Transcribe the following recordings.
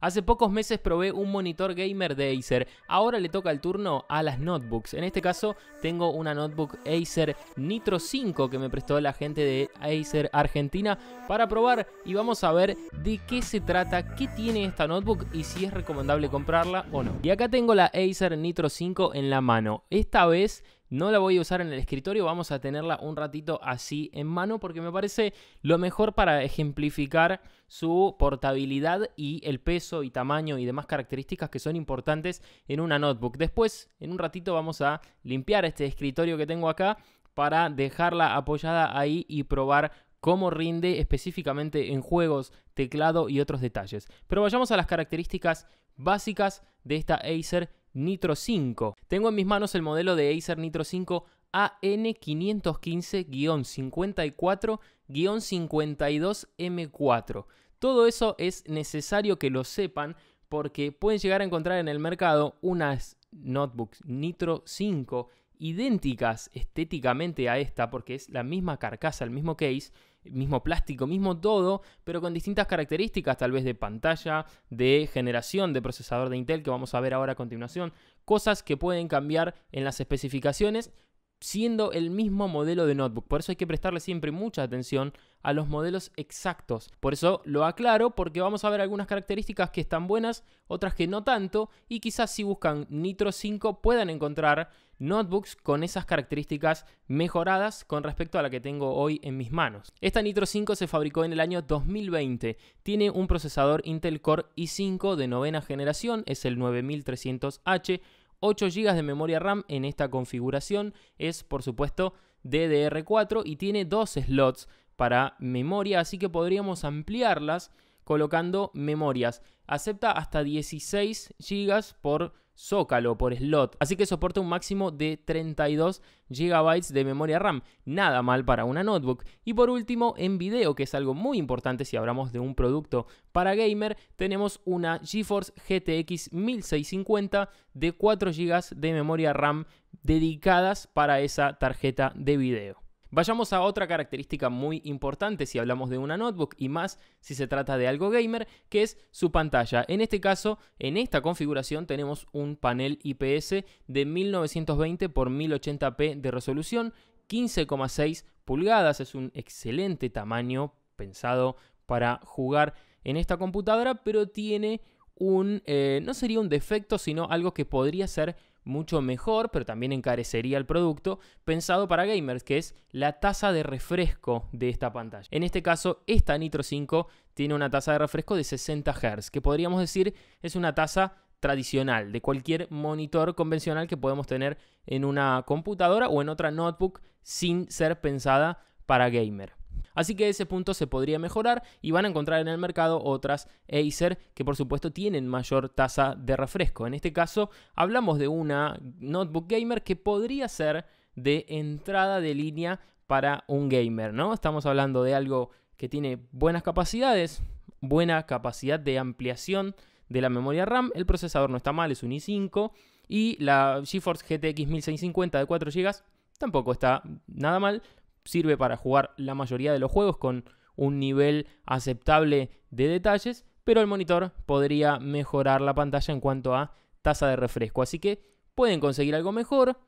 Hace pocos meses probé un monitor gamer de Acer, ahora le toca el turno a las notebooks. En este caso tengo una notebook Acer Nitro 5 que me prestó la gente de Acer Argentina para probar y vamos a ver de qué se trata, qué tiene esta notebook y si es recomendable comprarla o no. Y acá tengo la Acer Nitro 5 en la mano. Esta vez no la voy a usar en el escritorio, vamos a tenerla un ratito así en mano porque me parece lo mejor para ejemplificar su portabilidad y el peso y tamaño y demás características que son importantes en una notebook. Después, en un ratito vamos a limpiar este escritorio que tengo acá para dejarla apoyada ahí y probar cómo rinde específicamente en juegos, teclado y otros detalles. Pero vayamos a las características básicas de esta Acer Nitro 5. Tengo en mis manos el modelo de Acer Nitro 5 AN515-54-52M4. Todo eso es necesario que lo sepan porque pueden llegar a encontrar en el mercado unas notebooks Nitro 5 idénticas estéticamente a esta porque es la misma carcasa, el mismo case, mismo plástico, mismo todo, pero con distintas características, tal vez de pantalla, de generación de procesador de Intel, que vamos a ver ahora a continuación, cosas que pueden cambiar en las especificaciones siendo el mismo modelo de notebook. Por eso hay que prestarle siempre mucha atención a los modelos exactos. Por eso lo aclaro porque vamos a ver algunas características que están buenas, otras que no tanto y quizás si buscan Nitro 5 puedan encontrar notebooks con esas características mejoradas con respecto a la que tengo hoy en mis manos. Esta Nitro 5 se fabricó en el año 2020. Tiene un procesador Intel Core i5 de novena generación, es el 9300H 8 GB de memoria RAM en esta configuración es por supuesto DDR4 y tiene dos slots para memoria, así que podríamos ampliarlas colocando memorias. Acepta hasta 16 GB por zócalo por slot, así que soporta un máximo de 32 GB de memoria RAM, nada mal para una notebook. Y por último, en video, que es algo muy importante si hablamos de un producto para gamer, tenemos una GeForce GTX 1650 de 4 GB de memoria RAM dedicadas para esa tarjeta de video. Vayamos a otra característica muy importante si hablamos de una notebook y más si se trata de algo gamer, que es su pantalla. En este caso, en esta configuración tenemos un panel IPS de 1920 x 1080p de resolución, 15,6 pulgadas, es un excelente tamaño pensado para jugar en esta computadora, pero tiene un, eh, no sería un defecto, sino algo que podría ser mucho mejor, pero también encarecería el producto, pensado para gamers, que es la tasa de refresco de esta pantalla. En este caso, esta Nitro 5 tiene una tasa de refresco de 60 Hz, que podríamos decir es una tasa tradicional, de cualquier monitor convencional que podemos tener en una computadora o en otra notebook sin ser pensada para gamer. Así que ese punto se podría mejorar y van a encontrar en el mercado otras Acer que por supuesto tienen mayor tasa de refresco. En este caso hablamos de una notebook gamer que podría ser de entrada de línea para un gamer, ¿no? Estamos hablando de algo que tiene buenas capacidades, buena capacidad de ampliación de la memoria RAM, el procesador no está mal, es un i5 y la GeForce GTX 1650 de 4 GB tampoco está nada mal, sirve para jugar la mayoría de los juegos con un nivel aceptable de detalles, pero el monitor podría mejorar la pantalla en cuanto a tasa de refresco. Así que pueden conseguir algo mejor.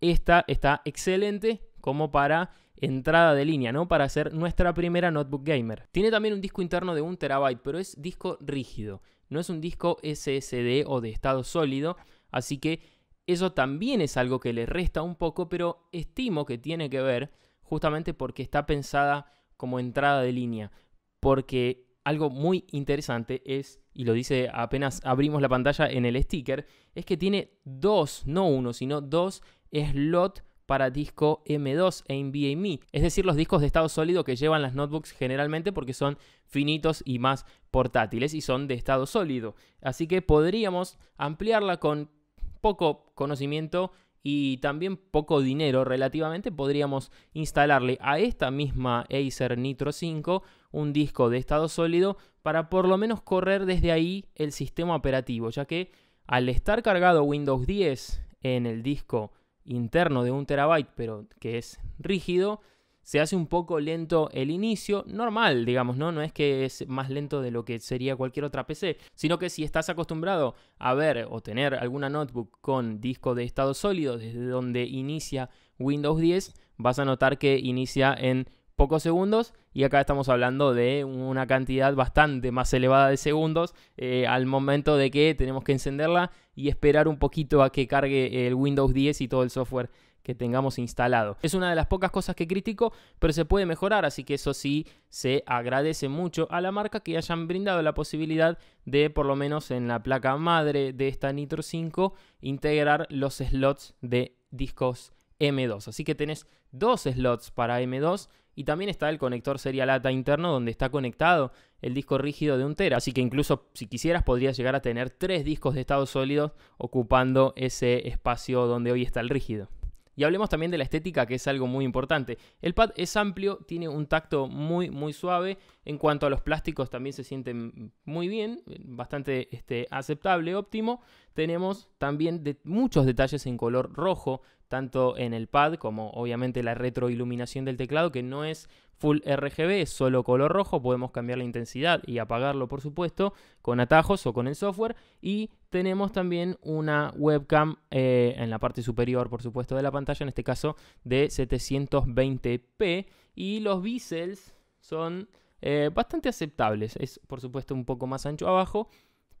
Esta está excelente como para entrada de línea, ¿no? Para hacer nuestra primera notebook gamer. Tiene también un disco interno de 1 terabyte, pero es disco rígido. No es un disco SSD o de estado sólido, así que eso también es algo que le resta un poco, pero estimo que tiene que ver justamente porque está pensada como entrada de línea, porque algo muy interesante es, y lo dice apenas abrimos la pantalla en el sticker, es que tiene dos, no uno, sino dos slots para disco M2 e NVMe, es decir, los discos de estado sólido que llevan las notebooks generalmente porque son finitos y más portátiles y son de estado sólido. Así que podríamos ampliarla con poco conocimiento y también poco dinero relativamente, podríamos instalarle a esta misma Acer Nitro 5 un disco de estado sólido para por lo menos correr desde ahí el sistema operativo, ya que al estar cargado Windows 10 en el disco interno de un terabyte, pero que es rígido, se hace un poco lento el inicio, normal, digamos, ¿no? No es que es más lento de lo que sería cualquier otra PC, sino que si estás acostumbrado a ver o tener alguna notebook con disco de estado sólido desde donde inicia Windows 10, vas a notar que inicia en pocos segundos y acá estamos hablando de una cantidad bastante más elevada de segundos eh, al momento de que tenemos que encenderla y esperar un poquito a que cargue el Windows 10 y todo el software que tengamos instalado. Es una de las pocas cosas que critico, pero se puede mejorar, así que eso sí se agradece mucho a la marca que hayan brindado la posibilidad de, por lo menos en la placa madre de esta Nitro 5, integrar los slots de discos M2. Así que tenés dos slots para M2 y también está el conector serial ATA interno donde está conectado el disco rígido de un tera. Así que incluso si quisieras podrías llegar a tener tres discos de estado sólido ocupando ese espacio donde hoy está el rígido. Y hablemos también de la estética, que es algo muy importante. El pad es amplio, tiene un tacto muy, muy suave. En cuanto a los plásticos, también se sienten muy bien, bastante este, aceptable, óptimo. Tenemos también de, muchos detalles en color rojo, tanto en el pad como obviamente la retroiluminación del teclado, que no es full RGB, es solo color rojo, podemos cambiar la intensidad y apagarlo por supuesto con atajos o con el software. Y tenemos también una webcam eh, en la parte superior por supuesto de la pantalla, en este caso de 720p. Y los bisels son eh, bastante aceptables, es por supuesto un poco más ancho abajo,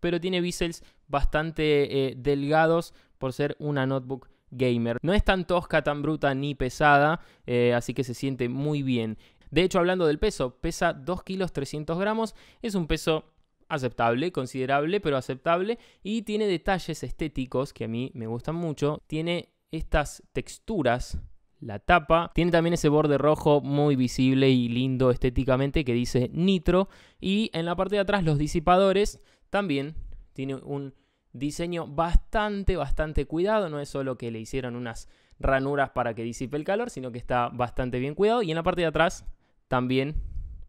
pero tiene bisels bastante eh, delgados por ser una notebook gamer. No es tan tosca, tan bruta ni pesada, eh, así que se siente muy bien. De hecho, hablando del peso, pesa 2 kilos 300 gramos, es un peso aceptable, considerable, pero aceptable, y tiene detalles estéticos que a mí me gustan mucho. Tiene estas texturas la tapa. Tiene también ese borde rojo muy visible y lindo estéticamente que dice Nitro. Y en la parte de atrás los disipadores también tiene un diseño bastante, bastante cuidado. No es solo que le hicieron unas ranuras para que disipe el calor, sino que está bastante bien cuidado. Y en la parte de atrás también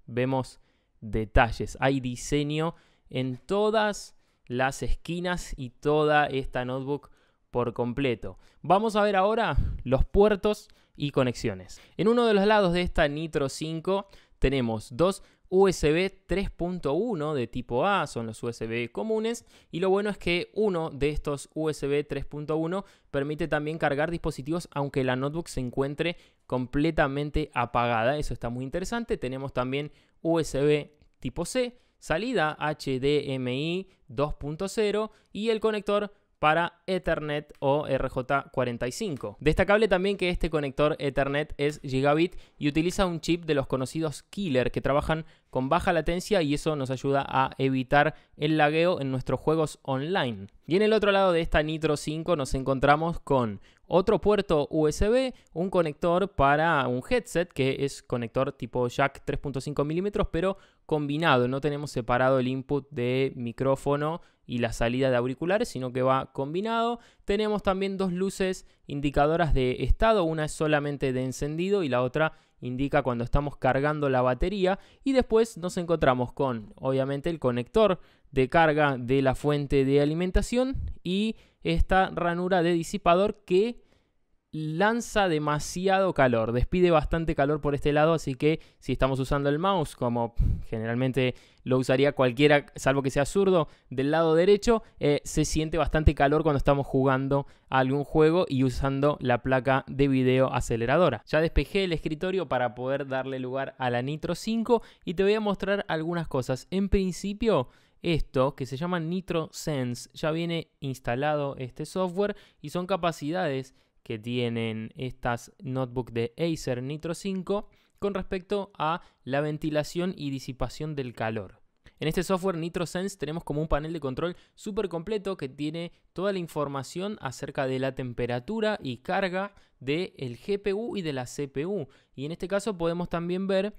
vemos detalles. Hay diseño en todas las esquinas y toda esta notebook por completo. Vamos a ver ahora los puertos y conexiones. En uno de los lados de esta Nitro 5 tenemos dos USB 3.1 de tipo A, son los USB comunes, y lo bueno es que uno de estos USB 3.1 permite también cargar dispositivos aunque la notebook se encuentre completamente apagada, eso está muy interesante. Tenemos también USB tipo C, salida HDMI 2.0 y el conector para Ethernet o RJ45. Destacable también que este conector Ethernet es gigabit y utiliza un chip de los conocidos killer que trabajan con baja latencia y eso nos ayuda a evitar el lagueo en nuestros juegos online. Y en el otro lado de esta Nitro 5 nos encontramos con otro puerto USB, un conector para un headset que es conector tipo jack 3.5 milímetros, pero combinado. No tenemos separado el input de micrófono y la salida de auriculares, sino que va combinado. Tenemos también dos luces indicadoras de estado, una es solamente de encendido y la otra indica cuando estamos cargando la batería y después nos encontramos con obviamente el conector de carga de la fuente de alimentación y esta ranura de disipador que lanza demasiado calor, despide bastante calor por este lado, así que si estamos usando el mouse, como generalmente lo usaría cualquiera, salvo que sea zurdo, del lado derecho, eh, se siente bastante calor cuando estamos jugando algún juego y usando la placa de video aceleradora. Ya despejé el escritorio para poder darle lugar a la Nitro 5 y te voy a mostrar algunas cosas. En principio, esto que se llama Nitro Sense. Ya viene instalado este software y son capacidades que tienen estas notebooks de Acer Nitro 5 con respecto a la ventilación y disipación del calor. En este software NitroSense tenemos como un panel de control súper completo que tiene toda la información acerca de la temperatura y carga del el GPU y de la CPU. Y en este caso podemos también ver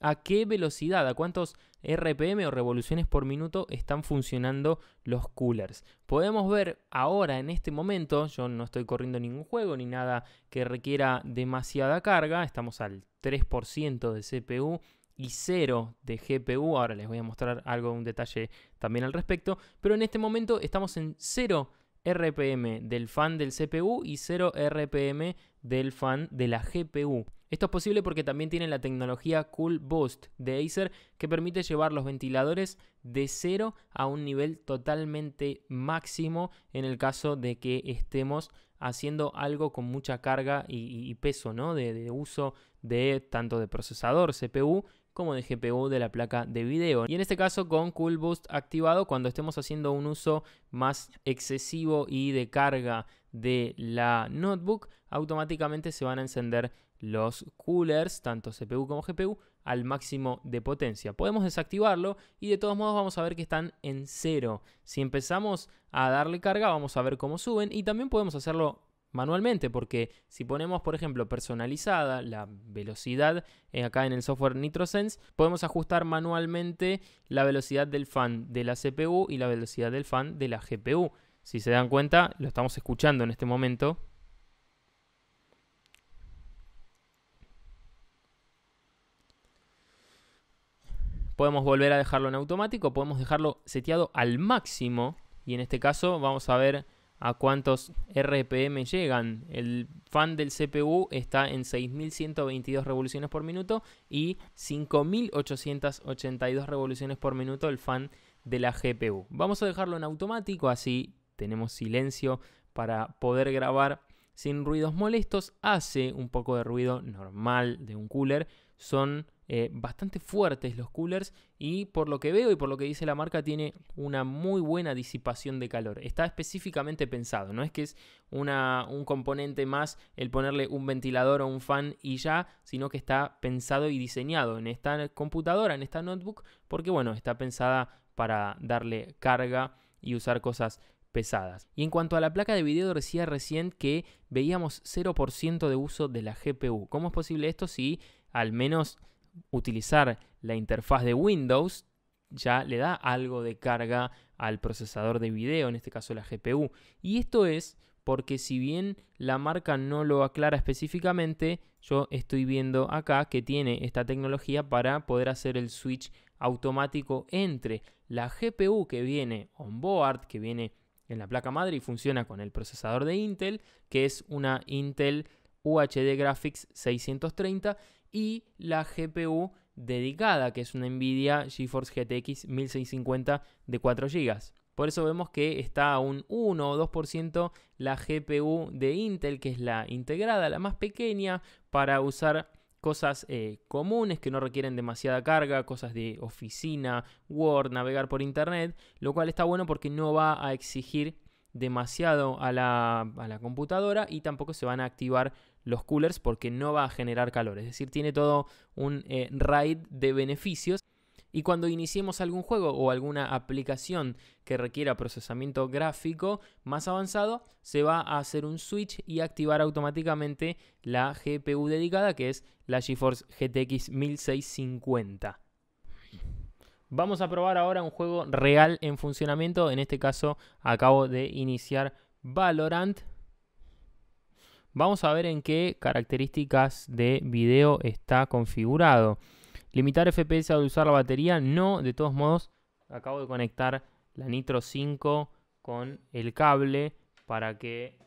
a qué velocidad, a cuántos RPM o revoluciones por minuto están funcionando los coolers. Podemos ver ahora en este momento, yo no estoy corriendo ningún juego ni nada que requiera demasiada carga, estamos al 3% de CPU y 0 de GPU, ahora les voy a mostrar algo, un detalle también al respecto, pero en este momento estamos en 0 RPM del fan del CPU y 0 RPM del fan de la GPU. Esto es posible porque también tienen la tecnología Cool Boost de Acer que permite llevar los ventiladores de cero a un nivel totalmente máximo en el caso de que estemos haciendo algo con mucha carga y, peso ¿no? de, uso de tanto de procesador, CPU como de GPU de la placa de video. Y en este caso con Cool Boost activado cuando estemos haciendo un uso más excesivo y de carga de la notebook, automáticamente se van a encender los coolers, tanto CPU como GPU, al máximo de potencia. Podemos desactivarlo y de todos modos vamos a ver que están en cero. Si empezamos a darle carga vamos a ver cómo suben y también podemos hacerlo manualmente porque si ponemos por ejemplo personalizada la velocidad eh, acá en el software NitroSense podemos ajustar manualmente la velocidad del fan de la CPU y la velocidad del fan de la GPU. Si se dan cuenta lo estamos escuchando en este momento podemos volver a dejarlo en automático, podemos dejarlo seteado al máximo y en este caso vamos a ver a cuántos RPM llegan. El fan del CPU está en 6.122 revoluciones por minuto y 5.882 revoluciones por minuto el fan de la GPU. Vamos a dejarlo en automático, así tenemos silencio para poder grabar sin ruidos molestos. Hace un poco de ruido normal de un cooler, son eh, bastante fuertes los coolers y por lo que veo y por lo que dice la marca tiene una muy buena disipación de calor. Está específicamente pensado, no es que es una, un componente más el ponerle un ventilador o un fan y ya, sino que está pensado y diseñado en esta computadora, en esta notebook, porque bueno, está pensada para darle carga y usar cosas pesadas. Y en cuanto a la placa de video, decía recién que veíamos 0% de uso de la GPU. ¿Cómo es posible esto si al menos utilizar la interfaz de Windows ya le da algo de carga al procesador de video, en este caso la GPU. Y esto es porque si bien la marca no lo aclara específicamente, yo estoy viendo acá que tiene esta tecnología para poder hacer el switch automático entre la GPU que viene on board, que viene en la placa madre y funciona con el procesador de Intel, que es una Intel UHD Graphics 630, y la GPU dedicada, que es una Nvidia GeForce GTX 1650 de 4 GB. Por eso vemos que está a un 1 o 2% la GPU de Intel, que es la integrada, la más pequeña, para usar cosas eh, comunes que no requieren demasiada carga, cosas de oficina, Word, navegar por Internet, lo cual está bueno porque no va a exigir demasiado a la, a la computadora y tampoco se van a activar los coolers porque no va a generar calor. Es decir, tiene todo un eh, raid de beneficios. Y cuando iniciemos algún juego o alguna aplicación que requiera procesamiento gráfico más avanzado, se va a hacer un switch y activar automáticamente la GPU dedicada, que es la GeForce GTX 1650. Vamos a probar ahora un juego real en funcionamiento. En este caso acabo de iniciar Valorant. Vamos a ver en qué características de video está configurado. Limitar FPS al usar la batería, no, de todos modos, acabo de conectar la Nitro 5 con el cable para que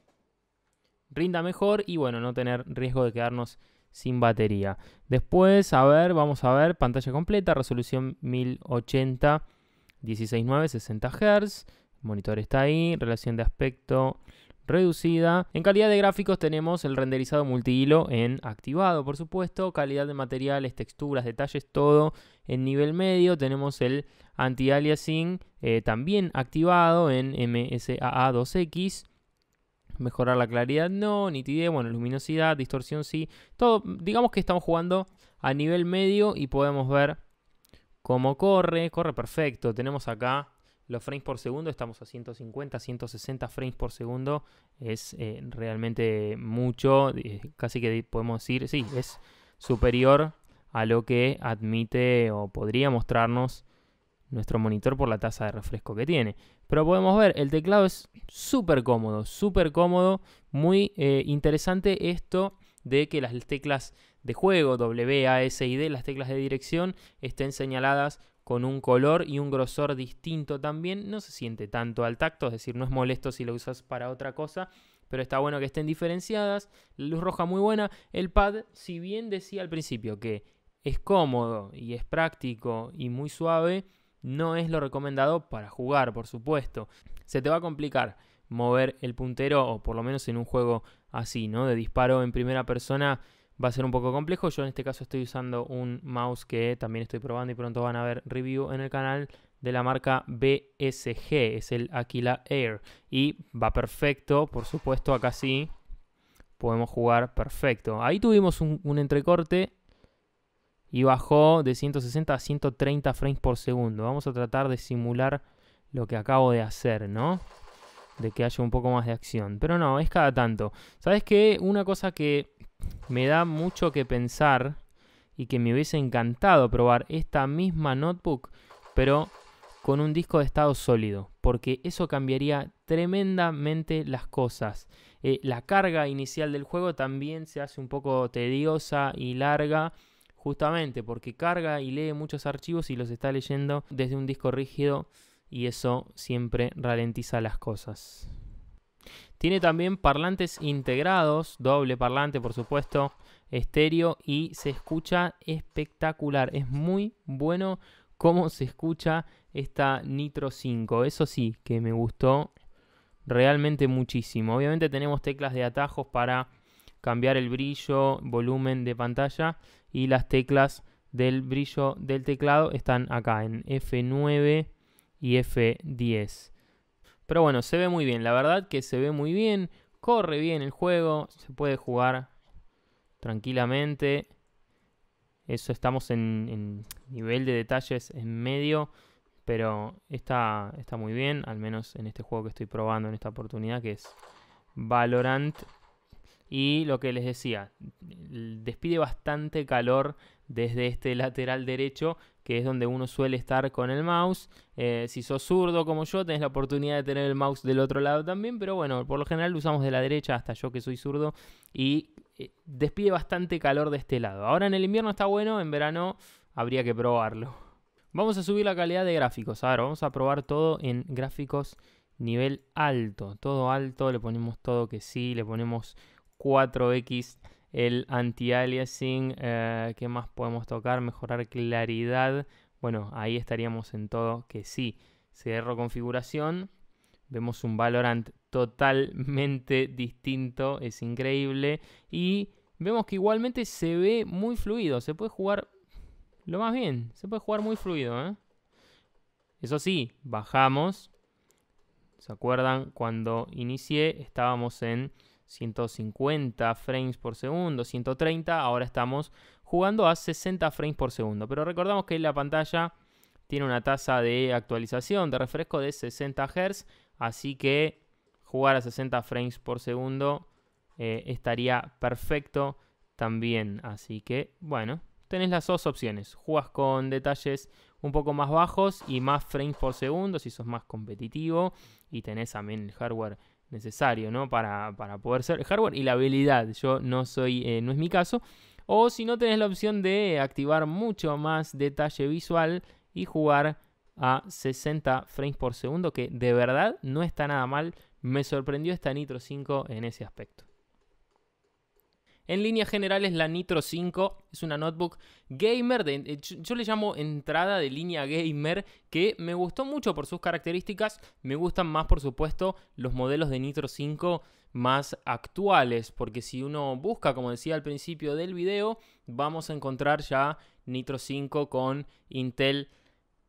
rinda mejor y bueno, no tener riesgo de quedarnos sin batería. Después, a ver, vamos a ver, pantalla completa, resolución 1080, 169, 60 Hz, monitor está ahí, relación de aspecto reducida. En calidad de gráficos tenemos el renderizado multihilo en activado, por supuesto, calidad de materiales, texturas, detalles, todo en nivel medio. Tenemos el anti-aliasing eh, también activado en MSAA2X. Mejorar la claridad no, nitidez, bueno, luminosidad, distorsión sí, todo, digamos que estamos jugando a nivel medio y podemos ver cómo corre, corre perfecto. Tenemos acá los frames por segundo, estamos a 150, 160 frames por segundo, es eh, realmente mucho, eh, casi que podemos decir, sí, es superior a lo que admite o podría mostrarnos nuestro monitor por la tasa de refresco que tiene. Pero podemos ver, el teclado es súper cómodo, súper cómodo, muy eh, interesante esto de que las teclas de juego, W, A, S y D, las teclas de dirección, estén señaladas con un color y un grosor distinto también. No se siente tanto al tacto, es decir, no es molesto si lo usas para otra cosa, pero está bueno que estén diferenciadas. La luz roja muy buena. El pad, si bien decía al principio que es cómodo y es práctico y muy suave, no es lo recomendado para jugar, por supuesto. Se te va a complicar mover el puntero, o por lo menos en un juego así, ¿no? De disparo en primera persona va a ser un poco complejo. Yo en este caso estoy usando un mouse que también estoy probando y pronto van a ver review en el canal de la marca BSG, es el Aquila Air. Y va perfecto, por supuesto, acá sí podemos jugar perfecto. Ahí tuvimos un, entrecorte y bajó de 160 a 130 frames por segundo. Vamos a tratar de simular lo que acabo de hacer, ¿no? De que haya un poco más de acción. Pero no, es cada tanto. ¿Sabes qué? Una cosa que me da mucho que pensar y que me hubiese encantado probar esta misma notebook, pero con un disco de estado sólido, porque eso cambiaría tremendamente las cosas. Eh, la carga inicial del juego también se hace un poco tediosa y larga, justamente porque carga y lee muchos archivos y los está leyendo desde un disco rígido y eso siempre ralentiza las cosas. Tiene también parlantes integrados, doble parlante por supuesto, estéreo y se escucha espectacular. Es muy bueno cómo se escucha esta Nitro 5. Eso sí, que me gustó realmente muchísimo. Obviamente tenemos teclas de atajos para cambiar el brillo, volumen de pantalla y las teclas del brillo del teclado están acá en F9 y F10. Pero bueno, se ve muy bien. La verdad que se ve muy bien. Corre bien el juego. Se puede jugar tranquilamente. Eso estamos en, nivel de detalles en medio. Pero está, está muy bien. Al menos en este juego que estoy probando en esta oportunidad. Que es Valorant. Y lo que les decía. Despide bastante calor desde este lateral derecho, que es donde uno suele estar con el mouse. Eh, si sos zurdo como yo, tenés la oportunidad de tener el mouse del otro lado también, pero bueno, por lo general lo usamos de la derecha, hasta yo que soy zurdo, y eh, despide bastante calor de este lado. Ahora en el invierno está bueno, en verano habría que probarlo. Vamos a subir la calidad de gráficos. Ahora vamos a probar todo en gráficos nivel alto. Todo alto, le ponemos todo que sí, le ponemos 4X el anti-aliasing, eh, qué más podemos tocar, mejorar claridad. Bueno, ahí estaríamos en todo que sí. Cierro configuración, vemos un Valorant totalmente distinto, es increíble. Y vemos que igualmente se ve muy fluido, se puede jugar lo más bien, se puede jugar muy fluido. ¿eh? Eso sí, bajamos. ¿Se acuerdan? Cuando inicié estábamos en 150 frames por segundo, 130, ahora estamos jugando a 60 frames por segundo. Pero recordamos que la pantalla tiene una tasa de actualización de refresco de 60 Hz, así que jugar a 60 frames por segundo eh, estaría perfecto también. Así que, bueno, tenés las dos opciones. Juegas con detalles un poco más bajos y más frames por segundo si sos más competitivo y tenés también el hardware necesario ¿no? para, para poder ser hardware y la habilidad. Yo no soy, eh, no es mi caso. O si no tenés la opción de activar mucho más detalle visual y jugar a 60 frames por segundo, que de verdad no está nada mal. Me sorprendió esta Nitro 5 en ese aspecto. En líneas generales, la Nitro 5 es una notebook gamer, eh, yo le llamo entrada de línea gamer, que me gustó mucho por sus características, me gustan más por supuesto los modelos de Nitro 5 más actuales, porque si uno busca, como decía al principio del video, vamos a encontrar ya Nitro 5 con Intel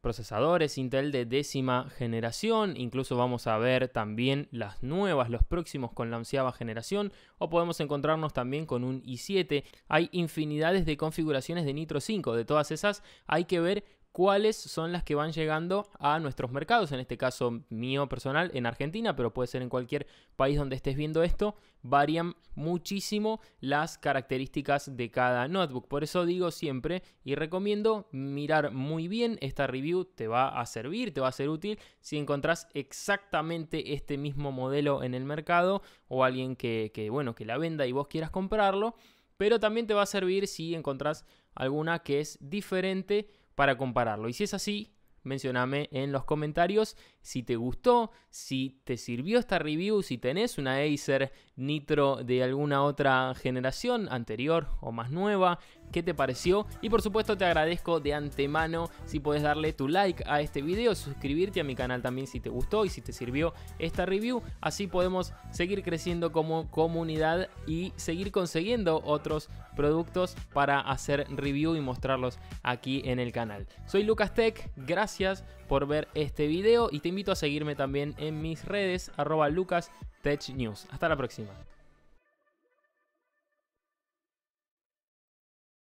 procesadores Intel de décima generación, incluso vamos a ver también las nuevas, los próximos con la onceava generación, o podemos encontrarnos también con un i7. Hay infinidades de configuraciones de Nitro 5, de todas esas hay que ver cuáles son las que van llegando a nuestros mercados, en este caso mío personal en Argentina, pero puede ser en cualquier país donde estés viendo esto, varían muchísimo las características de cada notebook. Por eso digo siempre y recomiendo mirar muy bien esta review, te va a servir, te va a ser útil si encontrás exactamente este mismo modelo en el mercado o alguien que, bueno, que la venda y vos quieras comprarlo, pero también te va a servir si encontrás alguna que es diferente para compararlo. Y si es así, mencioname en los comentarios si te gustó, si te sirvió esta review, si tenés una Acer Nitro de alguna otra generación anterior o más nueva, qué te pareció y por supuesto te agradezco de antemano si puedes darle tu like a este video, suscribirte a mi canal también si te gustó y si te sirvió esta review, así podemos seguir creciendo como comunidad y seguir consiguiendo otros productos para hacer review y mostrarlos aquí en el canal. Soy Lucas Tech, gracias por ver este video y te invito a seguirme también en mis redes arroba news Hasta la próxima.